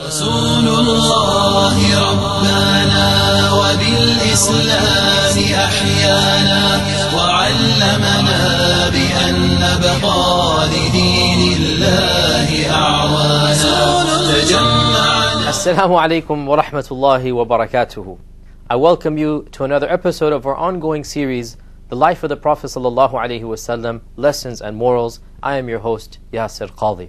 رسول الله ربنا وبالإسلام أحيانا وعلمنا بأن نبقى لدين الله أعوانا السلام عليكم ورحمة الله وبركاته I welcome you to another episode of our ongoing series The Life of the Prophet Sallallahu Alaihi Wasallam Lessons and Morals I am your host Yasir Qadhi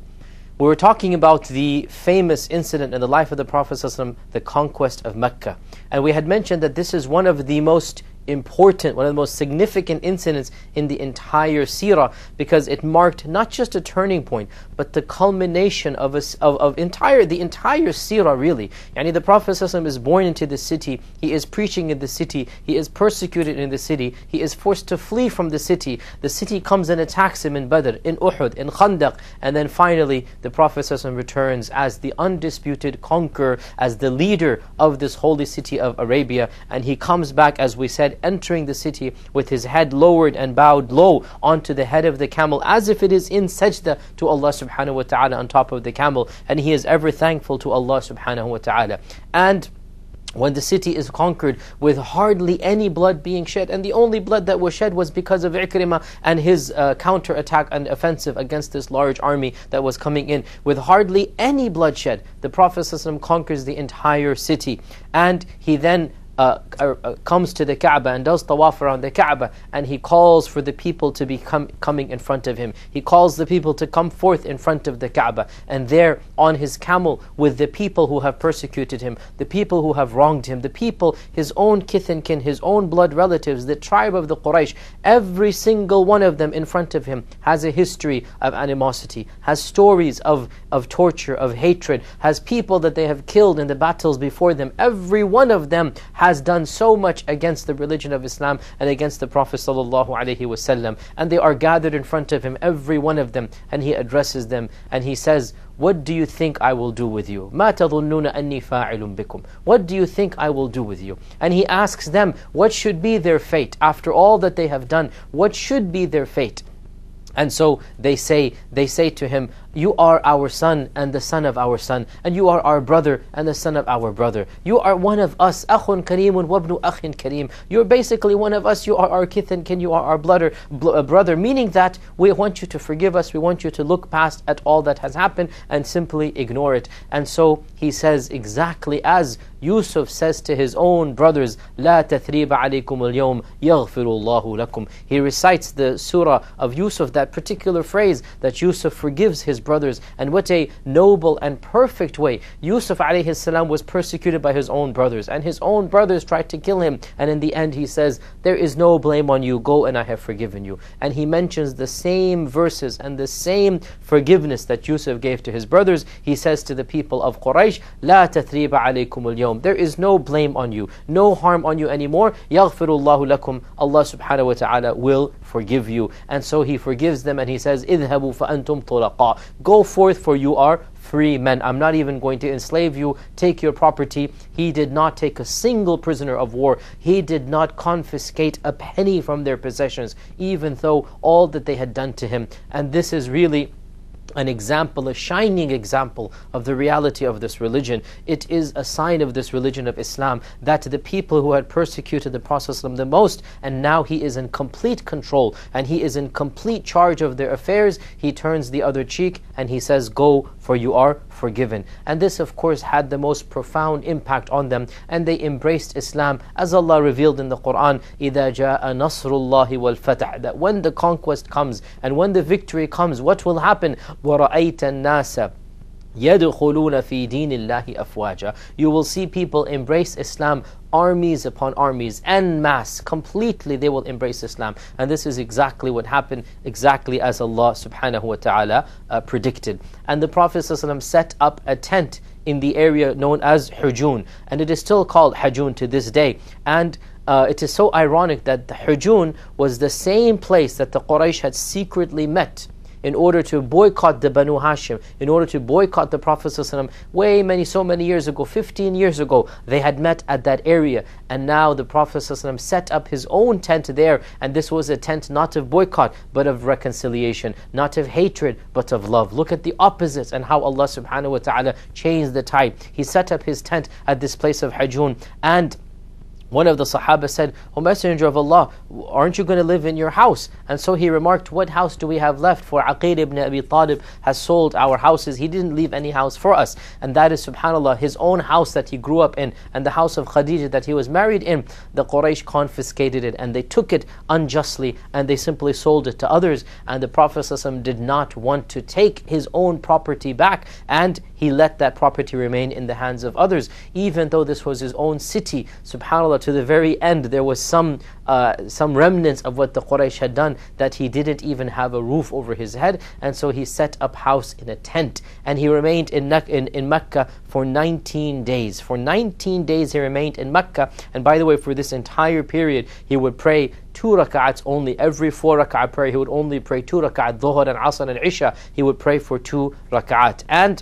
We were talking about the famous incident in the life of the Prophet, ﷺ, the conquest of Mecca. And we had mentioned that this is one of the most important, one of the most significant incidents in the entire seerah because it marked not just a turning point, but the culmination of, a, of, of entire, the entire seerah really. Yani the Prophet ﷺ is born into the city, he is preaching in the city, he is persecuted in the city, he is forced to flee from the city. The city comes and attacks him in Badr, in Uhud, in Khandaq, and then finally the Prophet ﷺ returns as the undisputed conqueror, as the leader of this holy city of Arabia, and he comes back as we said entering the city with his head lowered and bowed low onto the head of the camel as if it is in sajda to Allah subhanahu wa ta'ala on top of the camel and he is ever thankful to Allah subhanahu wa ta'ala. And when the city is conquered with hardly any blood being shed, and the only blood that was shed was because of Ikrimah and his uh, counterattack and offensive against this large army that was coming in. With hardly any bloodshed, the Prophet ﷺ conquers the entire city, and he then uh, uh, comes to the Kaaba and does tawaf around the Kaaba and he calls for the people to be com- coming in front of him. He calls the people to come forth in front of the Kaaba and there on his camel with the people who have persecuted him, the people who have wronged him, the people, his own kith and kin, his own blood relatives, the tribe of the Quraysh, every single one of them in front of him has a history of animosity, has stories of of torture, of hatred, has people that they have killed in the battles before them. Every one of them has done so much against the religion of Islam and against the Prophet ﷺ. And they are gathered in front of him, every one of them, and he addresses them and he says, what do you think I will do with you? مَا تَظُنُّونَ أَنِّي فَاعِلٌ بِكُمْ What do you think I will do with you? And he asks them, what should be their fate after all that they have done? What should be their fate? And so they say, they say to him, you are our son and the son of our son, and you are our brother and the son of our brother. You are one of us, Akhun Kareemun Wabnu Akhin Kareem. You're basically one of us. You are our kith and kin, you are our blooder, bl- uh, brother, meaning that we want you to forgive us. We want you to look past at all that has happened and simply ignore it. And so he says exactly as Yusuf says to his own brothers, لا تثريب عليكم اليوم يغفر الله لكم. He recites the surah of Yusuf, that particular phrase that Yusuf forgives his brothers, and what a noble and perfect way. Yusuf alayhi salam was persecuted by his own brothers, and his own brothers tried to kill him, and in the end he says, There is no blame on you, go and I have forgiven you. And he mentions the same verses and the same forgiveness that Yusuf gave to his brothers. He says to the people of Quraysh, La tathriba alaykum al There is no blame on you, no harm on you anymore. Yaghfirullahu Allah subhanahu wa ta'ala will forgive you. And so he forgives them and he says, اذهبوا فأنتم طلقاء Go forth, for you are free men. I'm not even going to enslave you, take your property. He did not take a single prisoner of war. He did not confiscate a penny from their possessions, even though all that they had done to him. And this is really an example, a shining example of the reality of this religion. It is a sign of this religion of Islam that the people who had persecuted the Prophet the most, and now he is in complete control and he is in complete charge of their affairs, he turns the other cheek and he says, Go for you are forgiven. And this, of course, had the most profound impact on them, and they embraced Islam as Allah revealed in the Quran, إِذَا جَاءَ نَصْرُ اللَّهِ وَالْفَتَحِ That when the conquest comes and when the victory comes, what will happen? وَرَأَيْتَ النَّاسَ يَدْخُلُونَ فِي دِينِ اللَّهِ أَفْوَاجًا You will see people embrace Islam armies upon armies en masse completely they will embrace Islam and this is exactly what happened exactly as Allah subhanahu wa ta'ala uh, predicted and the Prophet set up a tent in the area known as Hujun and it is still called Hajun to this day and uh, it is so ironic that the Hujun was the same place that the Quraysh had secretly met in order to boycott the Banu Hashim, in order to boycott the Prophet way many, so many years ago, 15 years ago, they had met at that area. And now the Prophet set up his own tent there. And this was a tent not of boycott, but of reconciliation, not of hatred, but of love. Look at the opposites and how Allah subhanahu wa ta'ala changed the tide. He set up his tent at this place of Hajjun. And one of the Sahaba said, O Messenger of Allah, aren't you going to live in your house? And so he remarked, What house do we have left? For Aqid ibn Abi Talib has sold our houses. He didn't leave any house for us. And that is, subhanAllah, his own house that he grew up in and the house of Khadijah that he was married in. The Quraysh confiscated it and they took it unjustly and they simply sold it to others. And the Prophet did not want to take his own property back and he let that property remain in the hands of others, even though this was his own city. SubhanAllah, to the very end, there was some, uh, some remnants of what the Quraysh had done that he didn't even have a roof over his head, and so he set up house in a tent. And he remained in, in, in Mecca for 19 days. For 19 days he remained in Mecca, and by the way, for this entire period, he would pray two rak'ats only. Every four rak'at prayer, he would only pray two rak'at, dhuhr and asr and isha. He would pray for two rak'at. And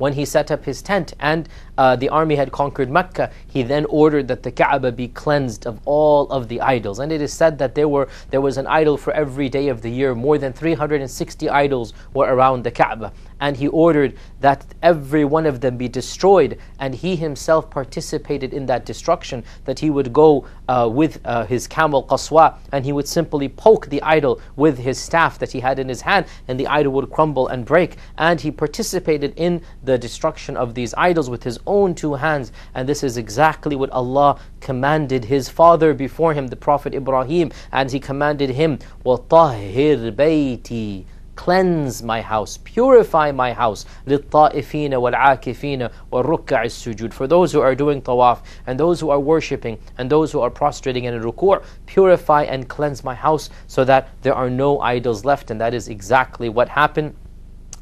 when he set up his tent and uh, the army had conquered Mecca, he then ordered that the Kaaba be cleansed of all of the idols. And it is said that there, were, there was an idol for every day of the year. More than 360 idols were around the Kaaba. And he ordered that every one of them be destroyed. And he himself participated in that destruction, that he would go uh, with uh, his camel Qaswa and he would simply poke the idol with his staff that he had in his hand, and the idol would crumble and break. And he participated in the the destruction of these idols with his own two hands. And this is exactly what Allah commanded his father before him, the Prophet Ibrahim, and he commanded him, وَطَهِّرْ بَيْتِي cleanse my house, purify my house. لِلطَّائِفِينَ وَالْعَاكِفِينَ وَالرُّكَّعِ السُّجُودِ For those who are doing tawaf, and those who are worshipping, and those who are prostrating in ruku', purify and cleanse my house so that there are no idols left. And that is exactly what happened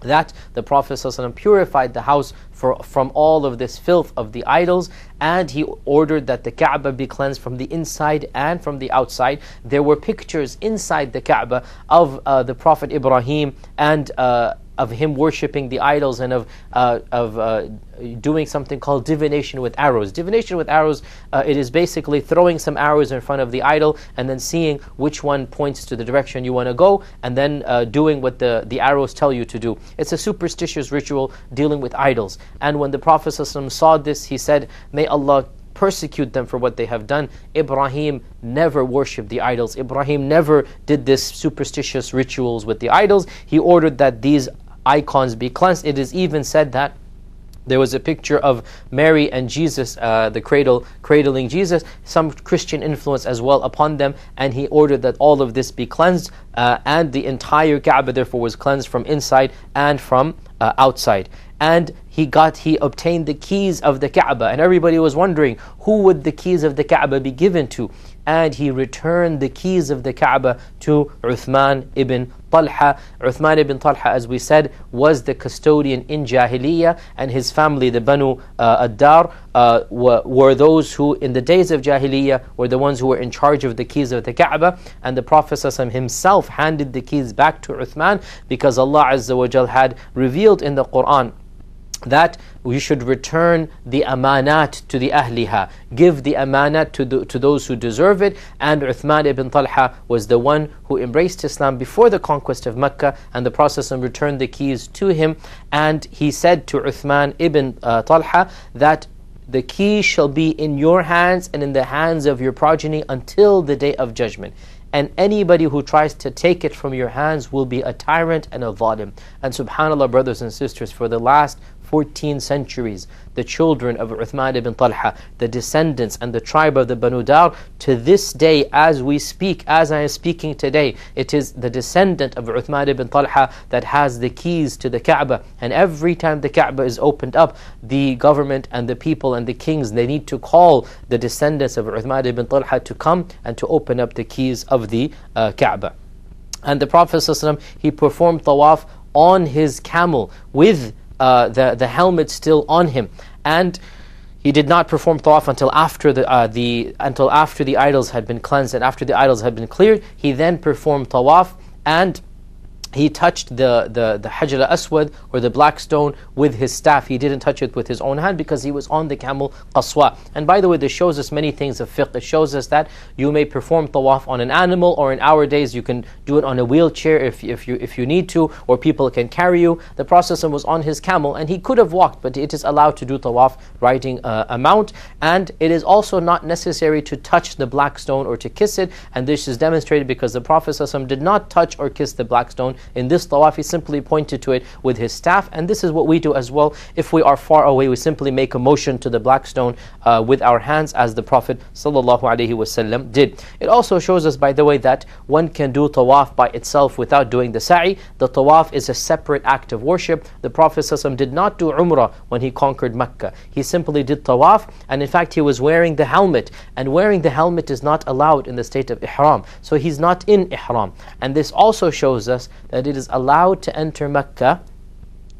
that the Prophet ﷺ purified the house for, from all of this filth of the idols, and he ordered that the Kaaba be cleansed from the inside and from the outside. There were pictures inside the Kaaba of uh, the Prophet Ibrahim and uh, of him worshiping the idols and of, uh, of uh, doing something called divination with arrows. Divination with arrows, uh, it is basically throwing some arrows in front of the idol and then seeing which one points to the direction you want to go and then uh, doing what the, the arrows tell you to do. It's a superstitious ritual dealing with idols. And when the Prophet saw this, he said, May Allah persecute them for what they have done. Ibrahim never worshipped the idols. Ibrahim never did this superstitious rituals with the idols. He ordered that these icons be cleansed. It is even said that there was a picture of Mary and Jesus, uh, the cradle, cradling Jesus, some Christian influence as well upon them, and he ordered that all of this be cleansed, uh, and the entire Kaaba therefore was cleansed from inside and from uh, outside. And he got, he obtained the keys of the Kaaba, and everybody was wondering who would the keys of the Kaaba be given to, and he returned the keys of the Kaaba to Uthman ibn Talha. Uthman ibn Talha, as we said, was the custodian in Jahiliyyah, and his family, the Banu uh, uh, were, were, those who, in the days of Jahiliyyah, were the ones who were in charge of the keys of the Kaaba. And the Prophet himself handed the keys back to Uthman because Allah Azza wa Jal had revealed in the Quran that we should return the amanat to the ahliha, give the amanat to, the, to those who deserve it. And Uthman ibn Talha was the one who embraced Islam before the conquest of Mecca, and the Prophet returned the keys to him. And he said to Uthman ibn uh, Talha that the key shall be in your hands and in the hands of your progeny until the day of judgment and anybody who tries to take it from your hands will be a tyrant and a zalim. And subhanAllah, brothers and sisters, for the last 14 centuries, the children of Uthman ibn Talha, the descendants and the tribe of the Banu Dar, to this day, as we speak, as I am speaking today, it is the descendant of Uthman ibn Talha that has the keys to the Kaaba. And every time the Kaaba is opened up, the government and the people and the kings, they need to call the descendants of Uthman ibn Talha to come and to open up the keys of the uh, Kaaba. And the Prophet he performed tawaf on his camel with uh, the, the helmet still on him. And he did not perform tawaf until after the, uh, the, until after the idols had been cleansed and after the idols had been cleared. He then performed tawaf and he touched the, the, the Hajar aswad or the black stone with his staff. He didn't touch it with his own hand because he was on the camel qaswa. And by the way, this shows us many things of fiqh. It shows us that you may perform tawaf on an animal or in our days you can do it on a wheelchair if, if, you, if you need to or people can carry you. The Prophet was on his camel and he could have walked but it is allowed to do tawaf riding uh, a mount. And it is also not necessary to touch the black stone or to kiss it. And this is demonstrated because the Prophet did not touch or kiss the black stone in this tawaf, he simply pointed to it with his staff. And this is what we do as well. If we are far away, we simply make a motion to the black stone uh, with our hands, as the Prophet ﷺ did. It also shows us, by the way, that one can do tawaf by itself without doing the sa'i. The tawaf is a separate act of worship. The Prophet ﷺ did not do umrah when he conquered Mecca. He simply did tawaf, and in fact, he was wearing the helmet. And wearing the helmet is not allowed in the state of ihram. So he's not in ihram. And this also shows us that it is allowed to enter Mecca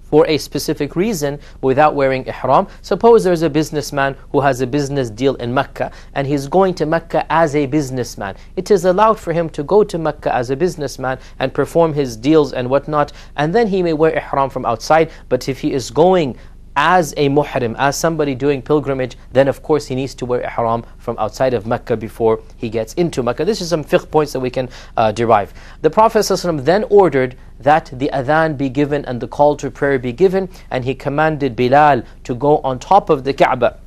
for a specific reason without wearing ihram. Suppose there's a businessman who has a business deal in Mecca and he's going to Mecca as a businessman. It is allowed for him to go to Mecca as a businessman and perform his deals and whatnot, and then he may wear ihram from outside. But if he is going as a muhrim, as somebody doing pilgrimage, then of course he needs to wear ihram from outside of Mecca before he gets into Mecca. This is some fiqh points that we can uh, derive. The Prophet ﷺ then ordered that the adhan be given and the call to prayer be given, and he commanded Bilal to go on top of the Kaaba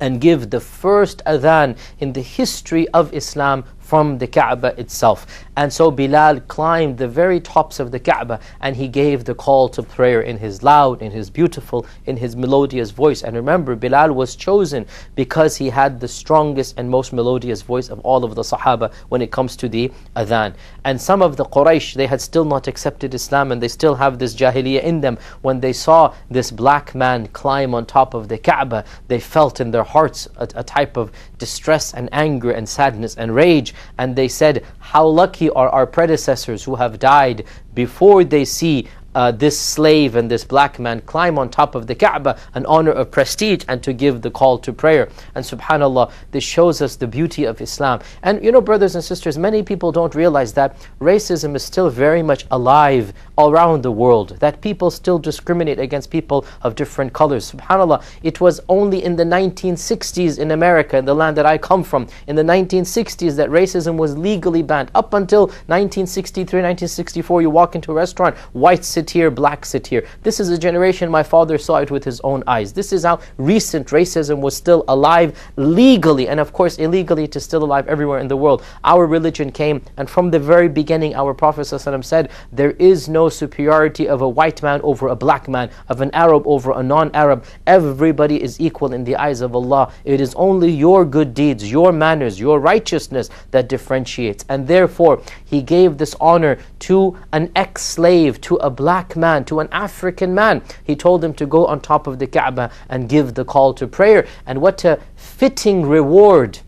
and give the first adhan in the history of Islam from the Kaaba itself. And so Bilal climbed the very tops of the Kaaba and he gave the call to prayer in his loud, in his beautiful, in his melodious voice. And remember, Bilal was chosen because he had the strongest and most melodious voice of all of the Sahaba when it comes to the Adhan. And some of the Quraysh, they had still not accepted Islam and they still have this Jahiliyyah in them. When they saw this black man climb on top of the Kaaba, they felt in their hearts a, a type of distress and anger and sadness and rage and they said, How lucky are our predecessors who have died before they see uh, this slave and this black man climb on top of the Kaaba, an honor of prestige, and to give the call to prayer. And subhanAllah, this shows us the beauty of Islam. And you know, brothers and sisters, many people don't realize that racism is still very much alive around the world, that people still discriminate against people of different colors. SubhanAllah, it was only in the 1960s in America, in the land that I come from, in the 1960s that racism was legally banned. Up until 1963, 1964, you walk into a restaurant, whites sit satir, black satir. This is a generation my father saw it with his own eyes. This is how recent racism was still alive legally, and of course illegally it is still alive everywhere in the world. Our religion came, and from the very beginning, our Prophet Wasallam said, There is no superiority of a white man over a black man, of an Arab over a non Arab. Everybody is equal in the eyes of Allah. It is only your good deeds, your manners, your righteousness that differentiates. And therefore, He gave this honor to an ex slave, to a black black man, to an African man. He told him to go on top of the Kaaba and give the call to prayer. And what a fitting reward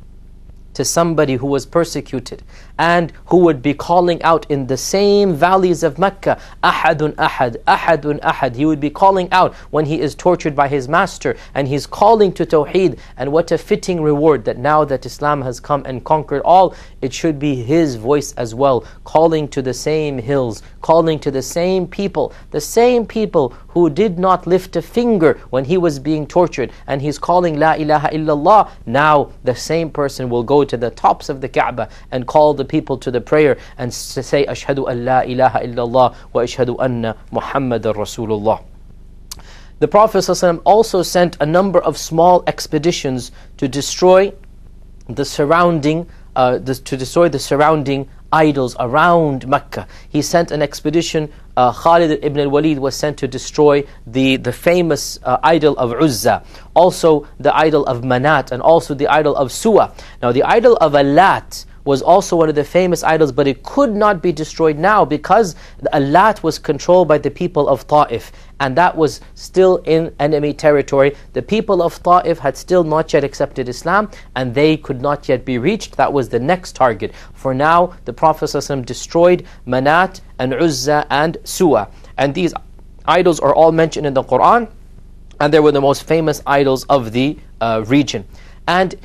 to somebody who was persecuted and who would be calling out in the same valleys of Mecca, Ahadun Ahad, Ahadun Ahad. He would be calling out when he is tortured by his master and he's calling to Tawheed. And what a fitting reward that now that Islam has come and conquered all, it should be his voice as well, calling to the same hills, calling to the same people, the same people who did not lift a finger when he was being tortured. And he's calling La ilaha illallah. Now the same person will go to the tops of the Kaaba and call the people to the prayer and say, Ashhadu an la ilaha illallah wa ashhadu anna Muhammadan Rasulullah. The Prophet ﷺ also sent a number of small expeditions to destroy the surrounding, uh, the, to destroy the surrounding idols around Mecca. He sent an expedition. Uh, Khalid ibn al-Walid was sent to destroy the, the famous uh, idol of Uzza, also the idol of Manat, and also the idol of Suwa. Now, the idol of Alat was also one of the famous idols, but it could not be destroyed now because Alat was controlled by the people of Ta'if, and that was still in enemy territory. The people of Ta'if had still not yet accepted Islam, and they could not yet be reached. That was the next target. For now, the Prophet ﷺ destroyed Manat and Uzza and Suwa. And these idols are all mentioned in the Quran, and they were the most famous idols of the uh, region. And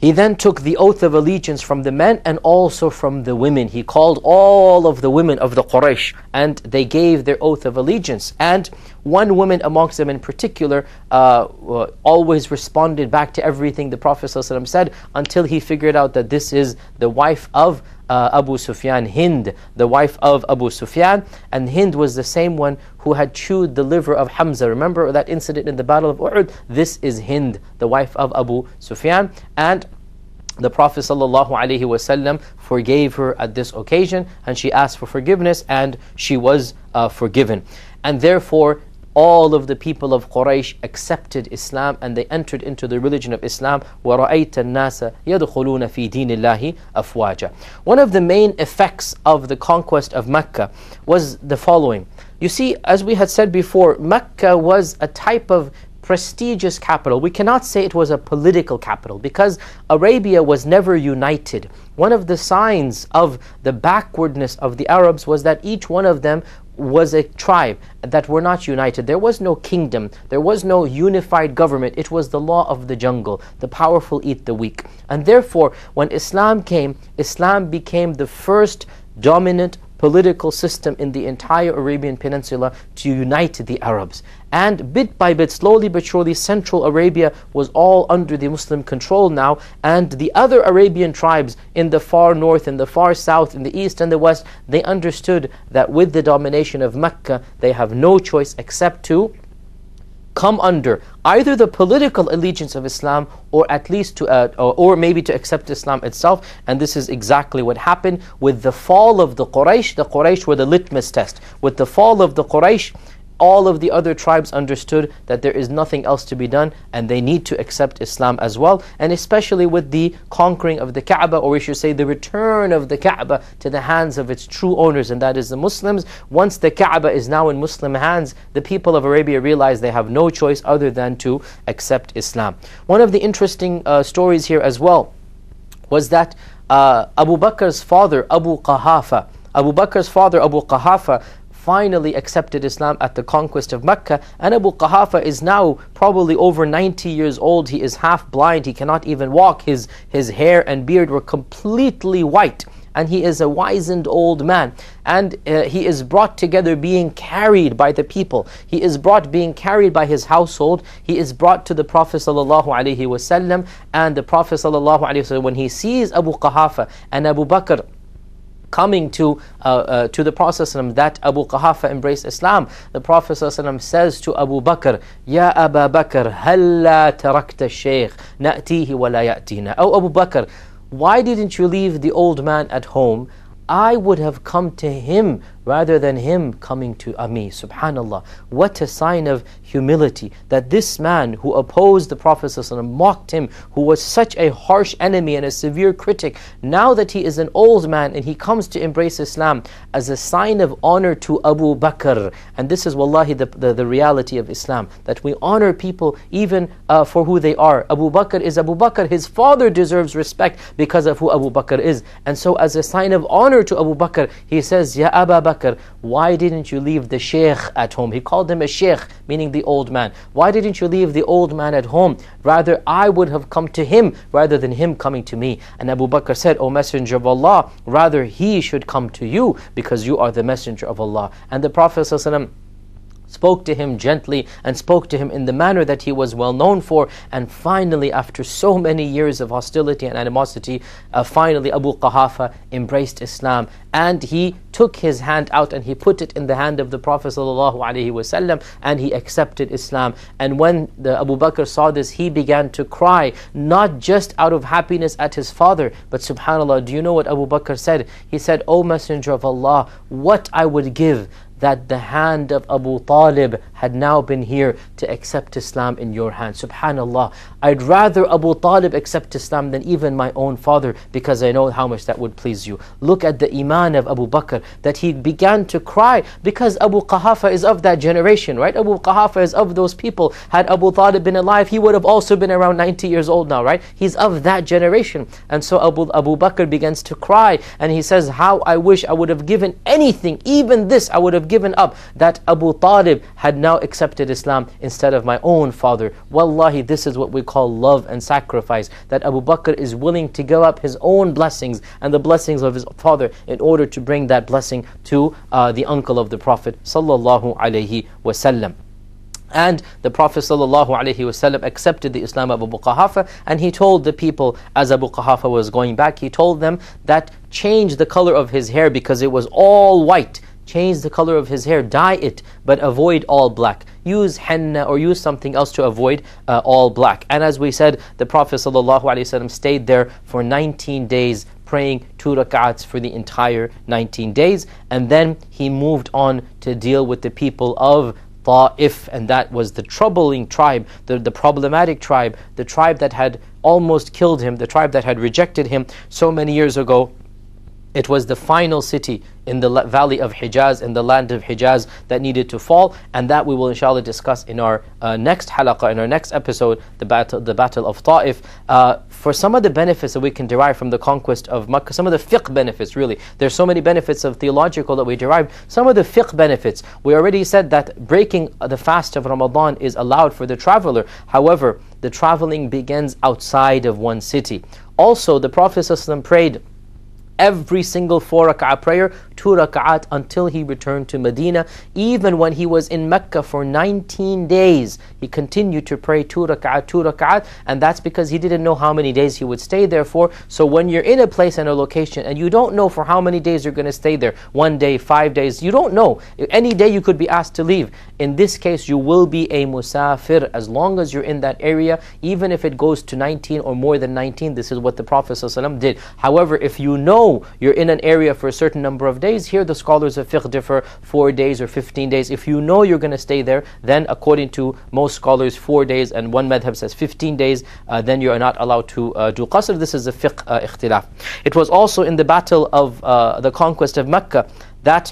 he then took the oath of allegiance from the men and also from the women. He called all of the women of the Quraysh and they gave their oath of allegiance. And one woman amongst them in particular uh, uh, always responded back to everything the Prophet ﷺ said until he figured out that this is the wife of uh, Abu Sufyan, Hind, the wife of Abu Sufyan. And Hind was the same one who had chewed the liver of Hamza. Remember that incident in the Battle of Uhud? This is Hind, the wife of Abu Sufyan. And the Prophet ﷺ forgave her at this occasion and she asked for forgiveness and she was uh, forgiven. And therefore, all of the people of Quraysh accepted Islam and they entered into the religion of Islam. One of the main effects of the conquest of Mecca was the following. You see, as we had said before, Mecca was a type of prestigious capital. We cannot say it was a political capital because Arabia was never united. One of the signs of the backwardness of the Arabs was that each one of them was a tribe that were not united. There was no kingdom. There was no unified government. It was the law of the jungle. The powerful eat the weak. And therefore, when Islam came, Islam became the first dominant political system in the entire Arabian Peninsula to unite the Arabs. And bit by bit, slowly but surely, Central Arabia was all under the Muslim control now, and the other Arabian tribes in the far north, in the far south, in the east and the west, they understood that with the domination of Mecca, they have no choice except to come under either the political allegiance of Islam or at least to, uh, or, or maybe to accept Islam itself. And this is exactly what happened with the fall of the Quraysh. The Quraysh were the litmus test. With the fall of the Quraysh, all of the other tribes understood that there is nothing else to be done and they need to accept Islam as well. And especially with the conquering of the Kaaba, or we should say the return of the Kaaba to the hands of its true owners, and that is the Muslims. Once the Kaaba is now in Muslim hands, the people of Arabia realize they have no choice other than to accept Islam. One of the interesting uh, stories here as well was that uh, Abu Bakr's father, Abu Qahafa, Abu Bakr's father, Abu Qahafa, finally accepted Islam at the conquest of Mecca. And Abu Qahafa is now probably over 90 years old. He is half blind. He cannot even walk. His, his hair and beard were completely white. And he is a wizened old man. And uh, he is brought together being carried by the people. He is brought being carried by his household. He is brought to the Prophet ﷺ. And the Prophet ﷺ, when he sees Abu Qahafa and Abu Bakr, coming to, uh, uh, to the Prophet that Abu Qahafa embraced Islam. The Prophet says to Abu Bakr, Ya Abu Bakr, halla tarakta shaykh, na'tihi wa la ya'tina. Oh Abu Bakr, why didn't you leave the old man at home? I would have come to him rather than him coming to Ami, uh, Subhanallah. What a sign of humility that this man who opposed the Prophet Wasallam, mocked him, who was such a harsh enemy and a severe critic, now that he is an old man and he comes to embrace Islam as a sign of honor to Abu Bakr. And this is wallahi the, the, the reality of Islam that we honor people even uh, for who they are. Abu Bakr is Abu Bakr. His father deserves respect because of who Abu Bakr is. And so, as a sign of honor to Abu Bakr, he says, Ya Abu Bakr. Bakr, why didn't you leave the sheikh at home? He called him a sheikh, meaning the old man. Why didn't you leave the old man at home? Rather, I would have come to him rather than him coming to me. And Abu Bakr said, O Messenger of Allah, rather he should come to you because you are the Messenger of Allah. And the Prophet Sallallahu spoke to him gently and spoke to him in the manner that he was well known for. And finally, after so many years of hostility and animosity, uh, finally Abu Qahafa embraced Islam and he took his hand out and he put it in the hand of the Prophet ﷺ and he accepted Islam. And when the Abu Bakr saw this, he began to cry, not just out of happiness at his father, but subhanAllah, do you know what Abu Bakr said? He said, O Messenger of Allah, what I would give that the hand of Abu Talib had now been here to accept Islam in your hands, Subhanallah, I'd rather Abu Talib accept Islam than even my own father because I know how much that would please you. Look at the Iman of Abu Bakr that he began to cry because Abu Qahafa is of that generation, right? Abu Qahafa is of those people. Had Abu Talib been alive, he would have also been around 90 years old now, right? He's of that generation. And so Abu, Abu Bakr begins to cry and he says, How I wish I would have given anything, even this I would have given up, that Abu Talib had now now accepted Islam instead of my own father. Wallahi, this is what we call love and sacrifice. That Abu Bakr is willing to give up his own blessings and the blessings of his father in order to bring that blessing to uh, the uncle of the Prophet sallallahu alaihi wasallam. And the Prophet ﷺ accepted the Islam of Abu Qahafa and he told the people as Abu Qahafa was going back, he told them that change the color of his hair because it was all white change the color of his hair, dye it, but avoid all black. Use henna or use something else to avoid uh, all black. And as we said, the Prophet ﷺ stayed there for 19 days, praying two rak'ats for the entire 19 days. And then he moved on to deal with the people of Ta'if, and that was the troubling tribe, the, the problematic tribe, the tribe that had almost killed him, the tribe that had rejected him so many years ago. It was the final city in the valley of Hijaz, in the land of Hijaz that needed to fall. And that we will inshallah discuss in our uh, next halaqah, in our next episode, the battle, the battle of Ta'if. Uh, for some of the benefits that we can derive from the conquest of Makkah, some of the fiqh benefits really, there's so many benefits of theological that we derive. Some of the fiqh benefits, we already said that breaking the fast of Ramadan is allowed for the traveler. However, the traveling begins outside of one city. Also, the Prophet ﷺ prayed every single four rak'ah prayer two rak'at until he returned to Medina. Even when he was in Mecca for 19 days, he continued to pray two rak'at, two rak'at, and that's because he didn't know how many days he would stay there for. So when you're in a place and a location and you don't know for how many days you're going to stay there, one day, five days, you don't know. Any day you could be asked to leave. In this case, you will be a musafir as long as you're in that area, even if it goes to 19 or more than 19. This is what the Prophet ﷺ did. However, if you know you're in an area for a certain number of days, days. Here, the scholars of fiqh differ four days or 15 days. If you know you're going to stay there, then according to most scholars, four days, and one madhab says 15 days, uh, then you are not allowed to uh, do qasr. This is a fiqh uh, ikhtilaf. It was also in the battle of uh, the conquest of Mecca that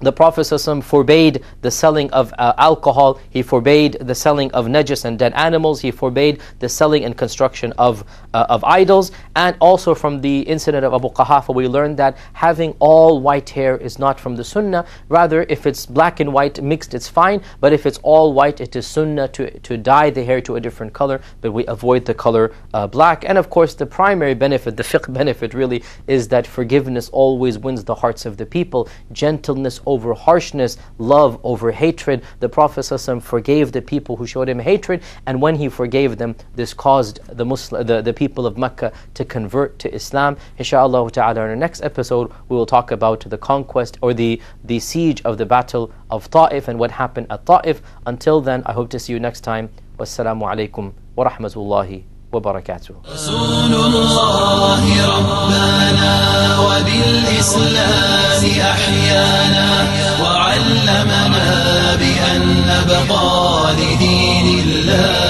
the Prophet ﷺ forbade the selling of uh, alcohol, he forbade the selling of najis and dead animals, he forbade the selling and construction of, uh, of idols. And also from the incident of Abu Qahafa, we learned that having all white hair is not from the sunnah. Rather, if it's black and white mixed, it's fine. But if it's all white, it is sunnah to, to dye the hair to a different color, but we avoid the color uh, black. And of course, the primary benefit, the fiqh benefit really, is that forgiveness always wins the hearts of the people. Gentleness over harshness, love over hatred. The Prophet forgave the people who showed him hatred, and when he forgave them, this caused the, Muslim, the, the people of Mecca to convert to Islam. Inshallah ta'ala, in our next episode, we will talk about the conquest or the, the siege of the battle of Ta'if and what happened at Ta'if. Until then, I hope to see you next time. Wassalamu alaikum wa rahmatullahi وبركاته رسول الله ربنا وبالإسلام أحيانا وعلمنا بأن نبقى لدين الله